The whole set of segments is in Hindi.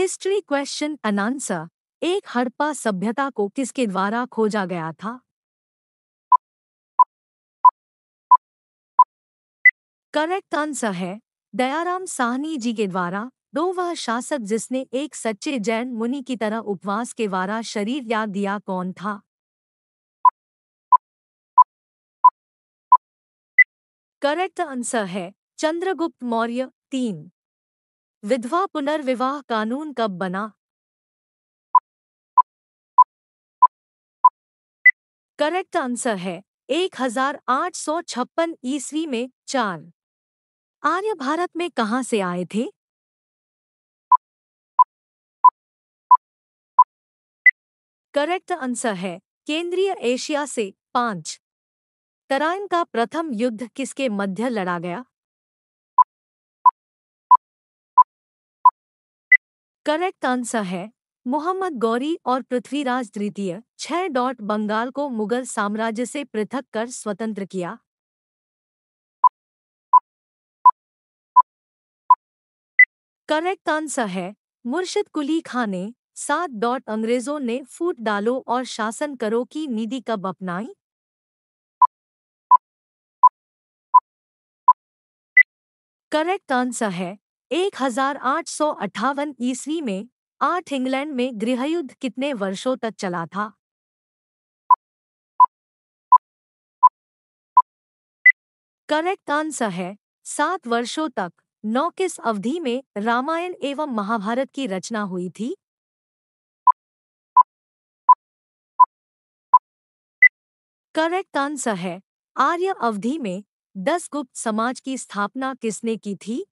हिस्ट्री क्वेश्चन अनांसर एक हड़प्पा सभ्यता को किसके द्वारा खोजा गया था करेक्ट आंसर है दयाराम साहनी जी के द्वारा दो वह शासक जिसने एक सच्चे जैन मुनि की तरह उपवास के द्वारा शरीर याद दिया कौन था करेक्ट आंसर है चंद्रगुप्त मौर्य तीन विधवा पुनर्विवाह कानून कब बना करेक्ट आंसर है 1856 ईस्वी में चार आर्य भारत में कहां से आए थे करेक्ट आंसर है केंद्रीय एशिया से पांच तराइन का प्रथम युद्ध किसके मध्य लड़ा गया करेक्ट आंसर है मोहम्मद गौरी और पृथ्वीराज द्वितीय छह डॉट बंगाल को मुगल साम्राज्य से पृथक कर स्वतंत्र किया करेक्ट आंसर है मुर्शिद कुली खाने ने सात डॉट अंग्रेजों ने फूट डालो और शासन करो की नीति कब अपनाई करेक्ट आंसर है एक ईस्वी में आठ इंग्लैंड में गृहयुद्ध कितने वर्षों तक चला था करेक्ट आंसर है सात वर्षों तक नौ किस अवधि में रामायण एवं महाभारत की रचना हुई थी करेक्ट आंसर है आर्य अवधि में दस गुप्त समाज की स्थापना किसने की थी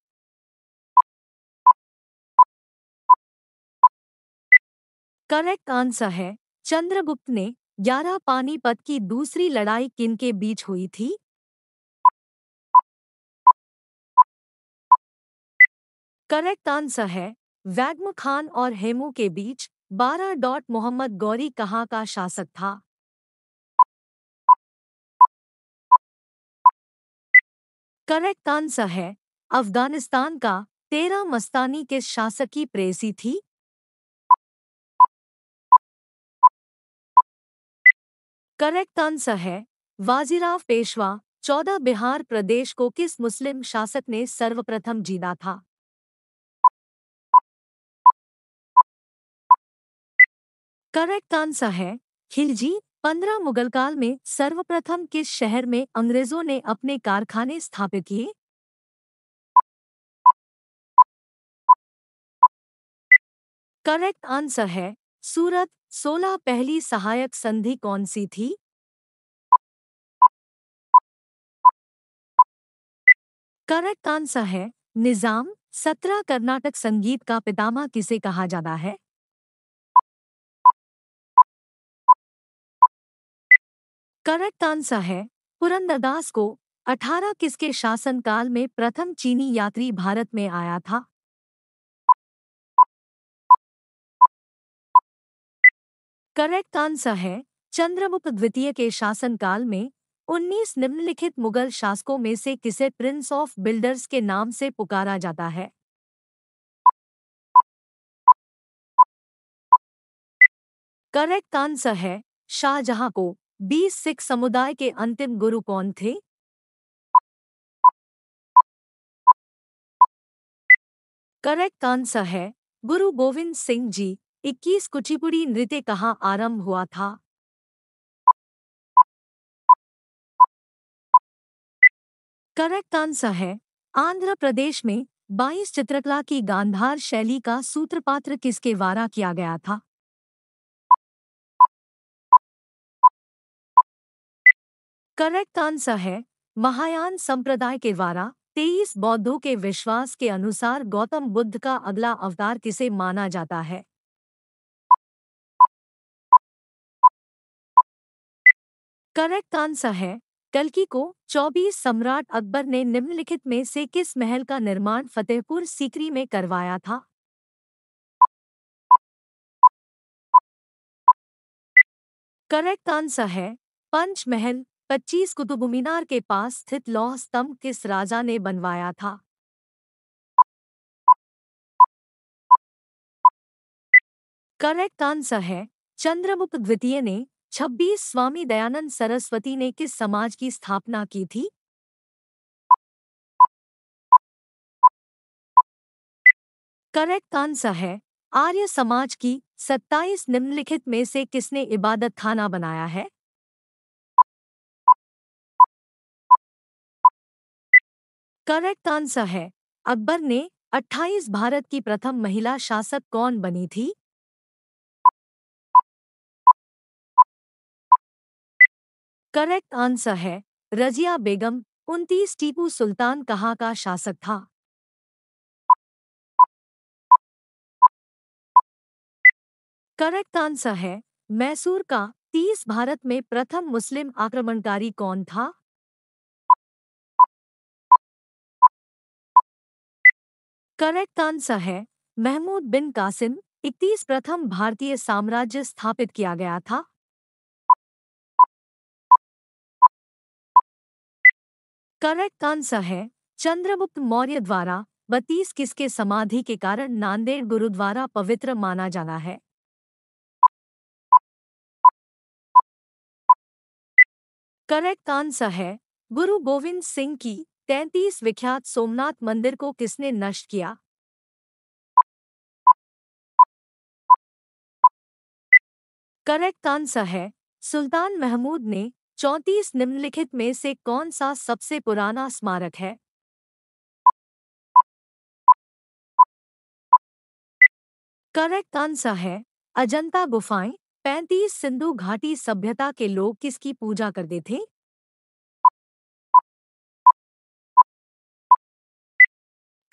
करेक्ट आंसर है चंद्रगुप्त ने ग्यारह पानीपत की दूसरी लड़ाई किन के बीच हुई थी करेक्ट आंसर है वैग्म खान और हेमू के बीच बारह डॉट मोहम्मद गौरी कहाँ का शासक था करेक्ट आंसर है अफगानिस्तान का तेरह मस्तानी किस शासकी प्रेसी थी करेक्ट आंसर है वाजीराव पेशवा चौदह बिहार प्रदेश को किस मुस्लिम शासक ने सर्वप्रथम जीता था करेक्ट आंसर है खिलजी पंद्रह मुगल काल में सर्वप्रथम किस शहर में अंग्रेजों ने अपने कारखाने स्थापित किए करेक्ट आंसर है सूरत सोलह पहली सहायक संधि कौन सी थी करेक्ट आंसर है निजाम सत्रह कर्नाटक संगीत का पितामह किसे कहा जाता है करेक्ट आंसर है पुरंदरदास को 18 किसके शासनकाल में प्रथम चीनी यात्री भारत में आया था करेक्ट आंसर है चंद्रगुप्त द्वितीय के शासनकाल में उन्नीस निम्नलिखित मुगल शासकों में से किसे प्रिंस ऑफ बिल्डर्स के नाम से पुकारा जाता है करेक्ट आंसर है शाहजहां को बीस सिख समुदाय के अंतिम गुरु कौन थे करेक्ट आंसर है गुरु गोविंद सिंह जी इक्कीस कुचिपुड़ी नृत्य कहाँ आरंभ हुआ था करेक्ट आंसर है आंध्र प्रदेश में 22 चित्रकला की गांधार शैली का सूत्रपात्र किसके द्वारा किया गया था करेक्ट आंसर है महायान संप्रदाय के द्वारा तेईस बौद्धों के विश्वास के अनुसार गौतम बुद्ध का अगला अवतार किसे माना जाता है करेक्ट आंसर है कलकी को 24 सम्राट अकबर ने निम्नलिखित में से किस महल का निर्माण फतेहपुर सीकरी में करवाया था करेक्ट आंसर है पंच महल 25 कुतुब मीनार के पास स्थित लौह स्तंभ किस राजा ने बनवाया था करेक्ट आंसर है चंद्रमुख द्वितीय ने छब्बीस स्वामी दयानंद सरस्वती ने किस समाज की स्थापना की थी करेक्ट आंसर है आर्य समाज की सत्ताईस निम्नलिखित में से किसने इबादत खाना बनाया है करेक्ट आंसर है अकबर ने 28 भारत की प्रथम महिला शासक कौन बनी थी करेक्ट आंसर है रजिया बेगम उनतीस टीपू सुल्तान कहाँ का शासक था करेक्ट आंसर है मैसूर का तीस भारत में प्रथम मुस्लिम आक्रमणकारी कौन था करेक्ट आंसर है महमूद बिन कासिम इकतीस प्रथम भारतीय साम्राज्य स्थापित किया गया था करेक्ट आंसर है चंद्रगुप्त मौर्य द्वारा बत्तीस किसके समाधि के कारण नांदेड़ गुरुद्वारा पवित्र माना जाना है करेक्ट आंसर है गुरु गोविंद सिंह की तैतीस विख्यात सोमनाथ मंदिर को किसने नष्ट किया करेक्ट आंसर है सुल्तान महमूद ने चौंतीस निम्नलिखित में से कौन सा सबसे पुराना स्मारक है करेक्ट आंसर है अजंता गुफाएं पैंतीस सिंधु घाटी सभ्यता के लोग किसकी पूजा करते थे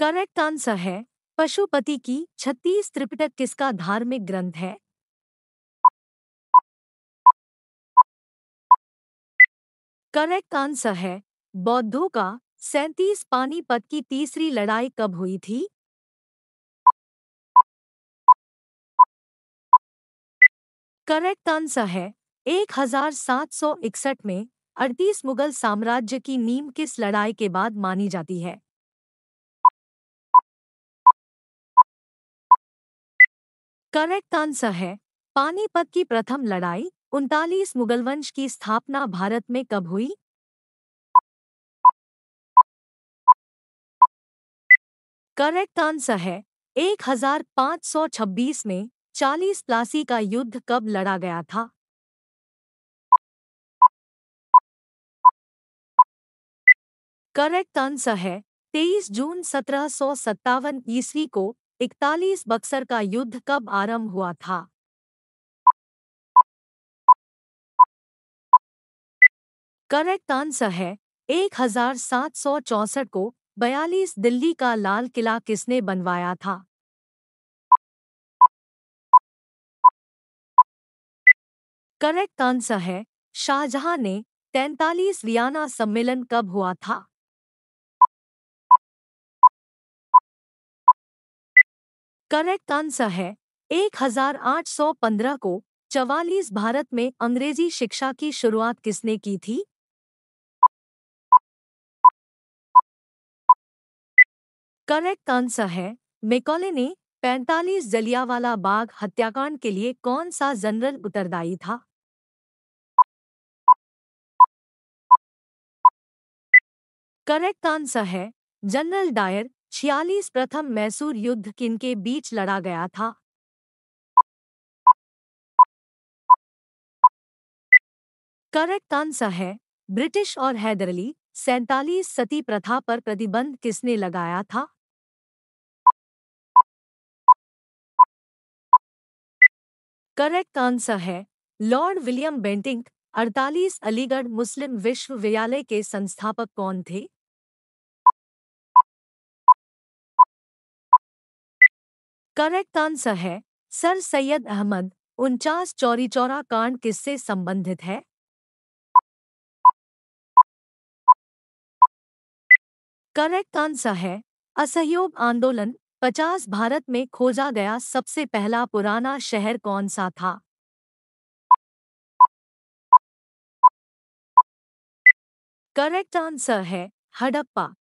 करेक्ट आंसर है पशुपति की छत्तीस त्रिपिटक किसका धार्मिक ग्रंथ है करेक्ट आंसर है बौद्धों का सैतीस पानीपत की तीसरी लड़ाई कब हुई थी करेक्ट आंसर है 1761 में अड़तीस मुगल साम्राज्य की नीम किस लड़ाई के बाद मानी जाती है करेक्ट आंसर है पानीपत की प्रथम लड़ाई उनतालीस मुगल वंश की स्थापना भारत में कब हुई करेक्ट आंसर है 1526 में 40 प्लासी का युद्ध कब लड़ा गया था करेक्ट आंसर है 23 जून सत्रह ईस्वी को 41 बक्सर का युद्ध कब आरंभ हुआ था करेक्ट आंसर है एक हजार सात सौ चौसठ को बयालीस दिल्ली का लाल किला किसने बनवाया था करेक्ट आंसर है शाहजहां ने तैतालीस वियाना सम्मेलन कब हुआ था करेक्ट आंसर है 1815 को चवालीस भारत में अंग्रेजी शिक्षा की शुरुआत किसने की थी करेक्ट आंसर है मेकोले ने पैंतालीस जलियावाला बाग हत्याकांड के लिए कौन सा जनरल उत्तरदायी था करेक्ट आंसर है जनरल डायर छियालीस प्रथम मैसूर युद्ध किनके बीच लड़ा गया था करेक्ट आंसर है ब्रिटिश और हैदरली सैतालीस सती प्रथा पर प्रतिबंध किसने लगाया था करेक्ट आंसर है lord William Bentinck 48 Aligarh Muslim विश्वविद्यालय के संस्थापक कौन थे करेक्ट आंसर है सर सैयद अहमद उनचास चौरी चौरा कांड किससे संबंधित है करेक्ट आंसर है असहयोग आंदोलन पचास भारत में खोजा गया सबसे पहला पुराना शहर कौन सा था करेक्ट आंसर है हड़प्पा